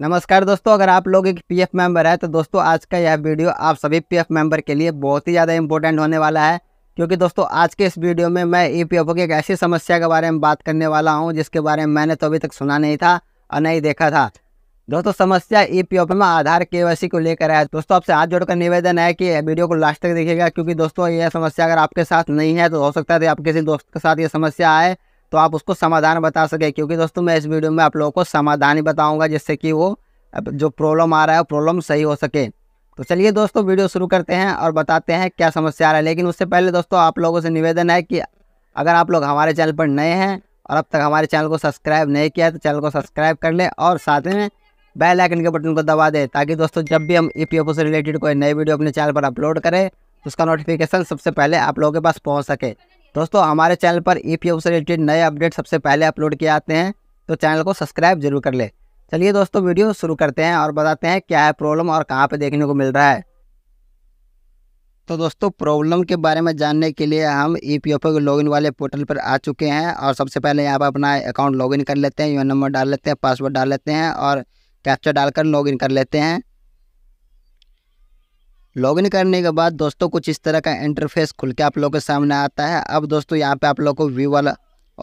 नमस्कार दोस्तों अगर आप लोग एक पीएफ मेंबर है तो दोस्तों आज का यह वीडियो आप सभी पीएफ मेंबर के लिए बहुत ही ज़्यादा इंपॉर्टेंट होने वाला है क्योंकि दोस्तों आज के इस वीडियो में मैं ई पी की एक ऐसी समस्या के बारे में बात करने वाला हूँ जिसके बारे में मैंने तो अभी तक सुना नहीं था और नहीं देखा था दोस्तों समस्या ई पी में आधार के को लेकर है दोस्तों आपसे हाथ जोड़कर निवेदन है कि वीडियो को लास्ट तक देखेगा क्योंकि दोस्तों यह समस्या अगर आपके साथ नहीं है तो हो सकता है आप किसी दोस्त के साथ ये समस्या आए तो आप उसको समाधान बता सकें क्योंकि दोस्तों मैं इस वीडियो में आप लोगों को समाधान ही बताऊँगा जिससे कि वो जो प्रॉब्लम आ रहा है वो प्रॉब्लम सही हो सके तो चलिए दोस्तों वीडियो शुरू करते हैं और बताते हैं क्या समस्या आ रहा है लेकिन उससे पहले दोस्तों आप लोगों से निवेदन है कि अगर आप लोग हमारे चैनल पर नए हैं और अब तक हमारे चैनल को सब्सक्राइब नहीं किया तो चैनल को सब्सक्राइब कर लें और साथ में बेल आइकन के बटन को दबा दें ताकि दोस्तों जब भी हम ई e से रिलेटेड कोई नई वीडियो अपने चैनल पर अपलोड करें तो उसका नोटिफिकेशन सबसे पहले आप लोगों के पास पहुँच सके दोस्तों हमारे चैनल पर ई पी से रिलेटेड नए अपडेट सबसे पहले अपलोड किए जाते हैं तो चैनल को सब्सक्राइब जरूर कर ले चलिए दोस्तों वीडियो शुरू करते हैं और बताते हैं क्या है प्रॉब्लम और कहाँ पर देखने को मिल रहा है तो दोस्तों प्रॉब्लम के बारे में जानने के लिए हम ई e पी के लॉगिन वाले पोर्टल पर आ चुके हैं और सबसे पहले यहाँ पर अपना अकाउंट लॉगिन कर लेते हैं यू नंबर डाल लेते हैं पासवर्ड डाल लेते हैं और कैप्चर डालकर लॉगिन कर लेते हैं लॉगिन करने के बाद दोस्तों कुछ इस तरह का इंटरफेस खुल के आप लोगों के सामने आता है अब दोस्तों यहाँ पे आप लोगों को व्यू वाला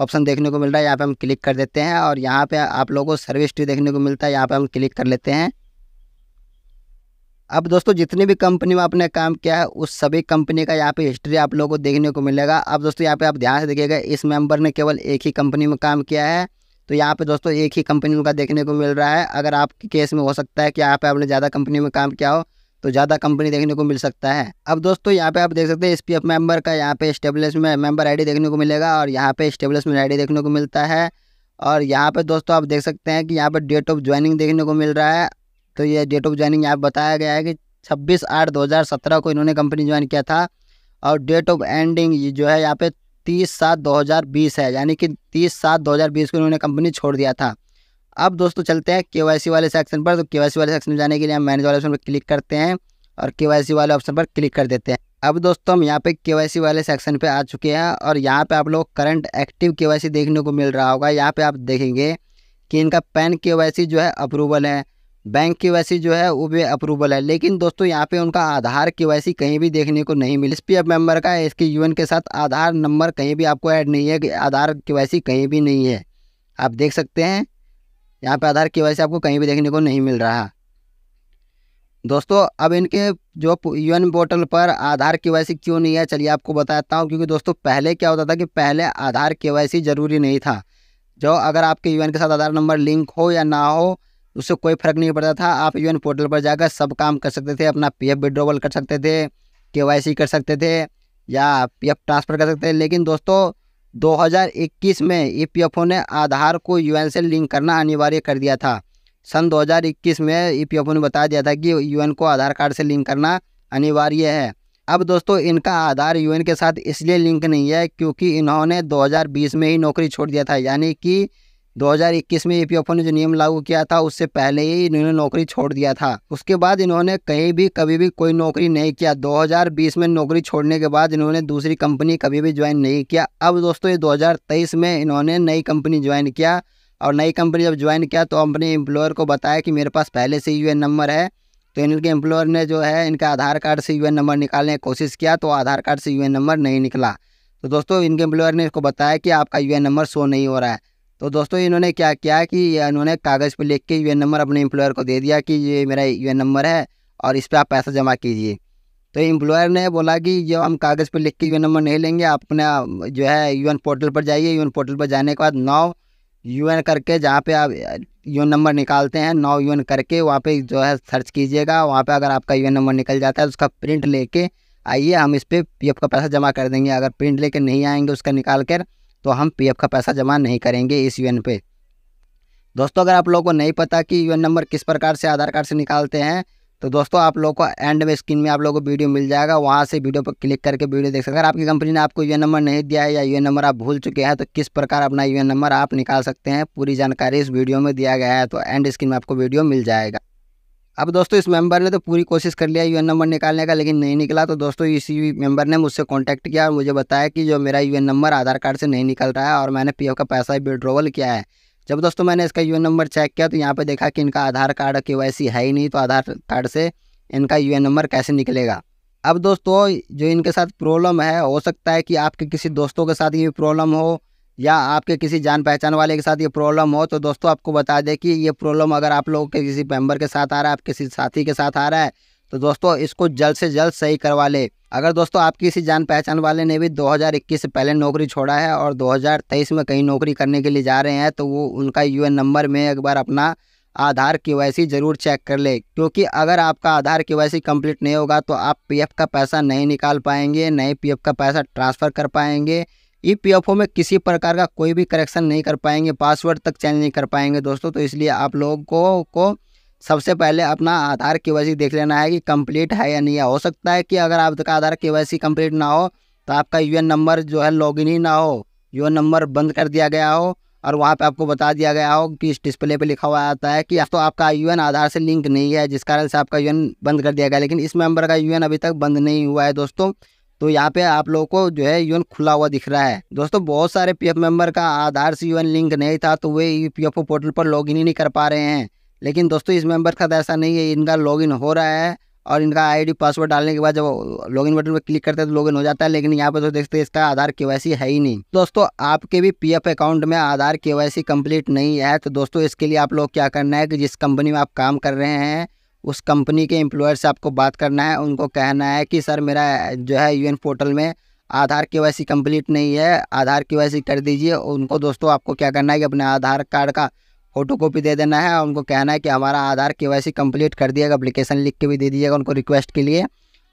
ऑप्शन देखने को मिल रहा है यहाँ पे हम क्लिक कर देते हैं और यहाँ पे आप लोगों को सर्विस ट्री देखने को मिलता है यहाँ पे हम क्लिक कर लेते हैं अब दोस्तों जितनी भी कंपनी में आपने काम किया है उस सभी कंपनी का यहाँ पे हिस्ट्री आप लोगों को देखने को मिलेगा अब दोस्तों यहाँ पे आप ध्यान से देखिएगा इस मेंबर ने केवल एक ही कंपनी में काम किया है तो यहाँ पे दोस्तों एक ही कंपनी का देखने को मिल रहा है अगर आपके केस में हो सकता है कि यहाँ पे आपने ज़्यादा कंपनी में काम किया हो तो ज़्यादा कंपनी देखने को मिल सकता है अब दोस्तों यहाँ पे आप देख सकते हैं एस पी मेंबर का यहाँ पे स्टेबलिशमेंट मेंबर आईडी देखने को मिलेगा और यहाँ पे स्टेबलिशमेंट आईडी देखने को मिलता है और यहाँ पे दोस्तों आप देख सकते हैं कि यहाँ पर डेट ऑफ ज्वाइनिंग देखने को मिल रहा है तो ये डेट ऑफ ज्वाइनिंग यहाँ बताया गया है कि छब्बीस आठ दो हज़ार सत्रह को इन्होंने कंपनी ज्वाइन किया था और डेट ऑफ एंडिंग जो है यहाँ पे तीस सात दो हज़ार बीस है यानी कि तीस सात दो हज़ार बीस को इन्होंने कंपनी छोड़ दिया था अब दोस्तों चलते हैं के वाले सेक्शन पर तो के वाले सेक्शन में जाने के लिए हम मैनेज वाले ऑप्शन पर क्लिक करते हैं और के वाले ऑप्शन पर क्लिक कर देते हैं अब दोस्तों हम यहाँ पे के वाले सेक्शन पे आ चुके हैं और यहाँ पे आप लोग करंट एक्टिव के देखने को मिल रहा होगा यहाँ पे आप देखेंगे कि इनका पैन के जो है अप्रूवल है बैंक के वैसी जो है वो भी अप्रूवल है लेकिन दोस्तों यहाँ पे उनका आधार के वैसी कहीं भी देखने को नहीं मिली पी एफ मेम्बर का इसके यूएन के साथ आधार नंबर कहीं भी आपको ऐड नहीं है आधार के वैसी कहीं भी नहीं है आप देख सकते हैं यहाँ पर आधार की वजह से आपको कहीं भी देखने को नहीं मिल रहा दोस्तों अब इनके जो यूएन पोर्टल पर आधार के वाई क्यों नहीं है चलिए आपको बताता हूँ क्योंकि दोस्तों पहले क्या होता था कि पहले आधार के वाई ज़रूरी नहीं था जो अगर आपके यू के साथ आधार नंबर लिंक हो या ना हो उससे कोई फर्क नहीं पड़ता था आप यू पोर्टल पर जाकर सब काम कर सकते थे अपना पी एफ कर सकते थे के कर सकते थे या पी ट्रांसफ़र कर सकते थे लेकिन दोस्तों 2021 में ईपीएफओ ने आधार को यूएन से लिंक करना अनिवार्य कर दिया था सन 2021 में ईपीएफओ ने बता दिया था कि यूएन को आधार कार्ड से लिंक करना अनिवार्य है अब दोस्तों इनका आधार यूएन के साथ इसलिए लिंक नहीं है क्योंकि इन्होंने 2020 में ही नौकरी छोड़ दिया था यानी कि 2021 में ईपीएफओ ने जो नियम लागू किया था उससे पहले ही इन्होंने नौकरी छोड़ दिया था उसके बाद इन्होंने कहीं भी कभी भी कोई नौकरी नहीं किया 2020 में नौकरी छोड़ने के बाद इन्होंने दूसरी कंपनी कभी भी ज्वाइन नहीं किया अब दोस्तों ये 2023 में इन्होंने नई कंपनी ज्वाइन किया और नई कंपनी जब ज्वाइन किया तो अपने एम्प्लॉयर को बताया कि मेरे पास पहले से यू नंबर है तो इनके एम्प्लॉयर ने जो है इनका आधार कार्ड से यू नंबर निकालने की कोशिश किया तो आधार कार्ड से यू नंबर नहीं निकला तो दोस्तों इनके एम्प्लॉयर ने इसको बताया कि आपका यू नंबर शो नहीं हो रहा है तो दोस्तों इन्होंने क्या किया कि इन्होंने कागज़ पर लिख के यू नंबर अपने एम्प्लॉयर को दे दिया कि ये मेरा यू नंबर है और इस पर आप पैसा जमा कीजिए तो एम्प्लॉयर ने बोला कि जो हम कागज़ पर लिख के यू नंबर नहीं लेंगे आप अपना जो है यू पोर्टल पर जाइए यू पोर्टल पर जाने के बाद नौ यू करके जहाँ पे आप यू नंबर निकालते हैं नौ यू करके वहाँ पे जो है सर्च कीजिएगा वहाँ पे अगर आपका यू नंबर निकल जाता है तो उसका प्रिंट लेके आइए हम इस पर पी का पैसा जमा कर देंगे अगर प्रिंट लेके नहीं आएंगे उसका निकाल कर तो हम पीएफ का पैसा जमा नहीं करेंगे इस यूएन पे दोस्तों अगर आप लोगों को नहीं पता कि यूएन नंबर किस प्रकार से आधार कार्ड से निकालते हैं तो दोस्तों आप लोगों को एंड में स्क्रीन में आप लोगों को वीडियो मिल जाएगा वहाँ से वीडियो पर क्लिक करके वीडियो देख सकते हैं अगर आपकी कंपनी ने आपको यू नंबर नहीं दिया है या यू नंबर आप भूल चुके हैं तो किस प्रकार अपना यू नंबर आप निकाल सकते हैं पूरी जानकारी इस वीडियो में दिया गया है तो एंड स्क्रीन में आपको वीडियो मिल जाएगा अब दोस्तों इस मेंबर ने तो पूरी कोशिश कर लिया यूएन नंबर निकालने का लेकिन नहीं निकला तो दोस्तों इसी मेंबर ने मुझसे कांटेक्ट किया और मुझे बताया कि जो मेरा यूएन नंबर आधार कार्ड से नहीं निकल रहा है और मैंने पीएफ का पैसा विड्रोवल किया है जब दोस्तों मैंने इसका एन नंबर चेक किया तो यहाँ पर देखा कि इनका आधार कार्ड के है ही नहीं तो आधार कार्ड से इनका यू नंबर कैसे निकलेगा अब दोस्तों जो इनके साथ प्रॉब्लम है हो सकता है कि आपके किसी दोस्तों के साथ ये प्रॉब्लम हो या आपके किसी जान पहचान वाले के साथ ये प्रॉब्लम हो तो दोस्तों आपको बता दें कि ये प्रॉब्लम अगर आप लोगों के किसी मेम्बर के साथ आ रहा है आप किसी साथी के साथ आ रहा है तो दोस्तों इसको जल्द से जल्द सही करवा ले अगर दोस्तों आप किसी जान पहचान वाले ने भी 2021 से पहले नौकरी छोड़ा है और 2023 में कहीं नौकरी करने के लिए जा रहे हैं तो वो उनका यू नंबर में एक बार अपना आधार के ज़रूर चेक कर ले क्योंकि अगर आपका आधार के वाई नहीं होगा तो आप पी का पैसा नहीं निकाल पाएंगे नहीं पी का पैसा ट्रांसफ़र कर पाएंगे ई e पी में किसी प्रकार का कोई भी करेक्शन नहीं कर पाएंगे पासवर्ड तक चेंज नहीं कर पाएंगे दोस्तों तो इसलिए आप लोगों को, को सबसे पहले अपना आधार के वाई देख लेना है कि कंप्लीट है या नहीं है हो सकता है कि अगर आपका आधार के वाई कंप्लीट ना हो तो आपका यू नंबर जो है लॉग ही ना हो यू नंबर बंद कर दिया गया हो और वहाँ पे आपको बता दिया गया हो कि इस डिस्प्ले पे लिखा हुआ आता है कि तो आपका यू आधार से लिंक नहीं है जिस कारण से आपका यू बंद कर दिया गया लेकिन इस मेंबर का यू अभी तक बंद नहीं हुआ है दोस्तों तो यहाँ पे आप लोगों को जो है यूएन खुला हुआ दिख रहा है दोस्तों बहुत सारे पीएफ मेंबर का आधार से यूएन लिंक नहीं था तो वे पीएफओ पोर्टल पर लॉगिन ही नहीं कर पा रहे हैं लेकिन दोस्तों इस मेंबर का तो ऐसा नहीं है इनका लॉगिन हो रहा है और इनका आईडी पासवर्ड डालने के बाद जब लॉगिन बटन पर क्लिक करते हैं तो लॉगिन हो जाता है लेकिन यहाँ पर तो देखते हैं इसका आधार केवाईसी है ही नहीं दोस्तों आपके भी पीएफ अकाउंट में आधार केवाईसी कंप्लीट नहीं है तो दोस्तों इसके लिए आप लोग क्या करना है कि जिस कंपनी में आप काम कर रहे हैं उस कंपनी के एम्प्लॉयर से आपको बात करना है उनको कहना है कि सर मेरा जो है यूएन पोर्टल में आधार के कंप्लीट नहीं है आधार के कर दीजिए उनको दोस्तों आपको क्या करना है कि अपने आधार कार्ड का फोटो कॉपी दे देना है और उनको कहना है कि हमारा आधार के कंप्लीट कर दिएगा अप्लीकेशन लिख के भी दे दीजिएगा उनको रिक्वेस्ट के लिए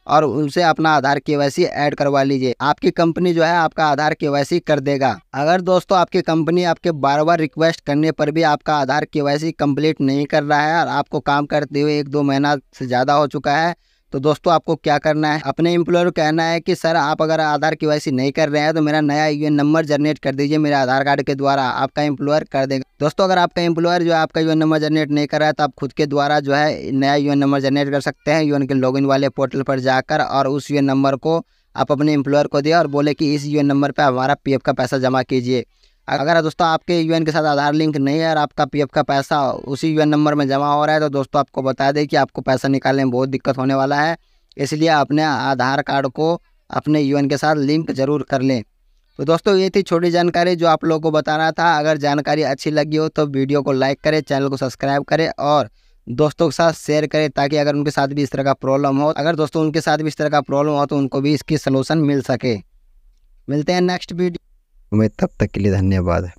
और उनसे अपना आधार के वैसी ऐड करवा लीजिए आपकी कंपनी जो है आपका आधार के वैसी कर देगा अगर दोस्तों आपकी कंपनी आपके बार बार रिक्वेस्ट करने पर भी आपका आधार के कम्प्लीट नहीं कर रहा है और आपको काम करते हुए एक दो महीना से ज़्यादा हो चुका है तो दोस्तों आपको क्या करना है अपने एम्प्लॉयर को कहना है कि सर आप अगर आधार के नहीं कर रहे हैं तो मेरा नया यू नंबर जनरेट कर दीजिए मेरे आधार कार्ड के द्वारा आपका एम्प्लॉयर कर देगा दोस्तों अगर आपका एम्प्लॉयर जो है आपका यू नंबर जनरेट नहीं कर रहा है तो आप खुद के द्वारा जो है नया यू नंबर जनरेट कर सकते हैं यू के लॉग वाले पोर्टल पर जाकर और उस यू नंबर को आप अपने एम्प्लॉयर को दें और बोले कि इस यू नंबर पर हमारा पी का पैसा जमा कीजिए अगर दोस्तों आपके यूएन के साथ आधार लिंक नहीं है और आपका पीएफ का पैसा उसी यूएन नंबर में जमा हो रहा है तो दोस्तों आपको बता दें कि आपको पैसा निकालने में बहुत दिक्कत होने वाला है इसलिए अपने आधार कार्ड को अपने यूएन के साथ लिंक ज़रूर कर लें तो दोस्तों ये थी छोटी जानकारी जो आप लोगों को बताना था अगर जानकारी अच्छी लगी हो तो वीडियो को लाइक करें चैनल को सब्सक्राइब करें और दोस्तों के साथ शेयर करें ताकि अगर उनके साथ भी इस तरह का प्रॉब्लम हो अगर दोस्तों उनके साथ भी इस तरह का प्रॉब्लम हो तो उनको भी इसकी सलूशन मिल सके मिलते हैं नेक्स्ट वीडियो तुम्हें तब तक के लिए धन्यवाद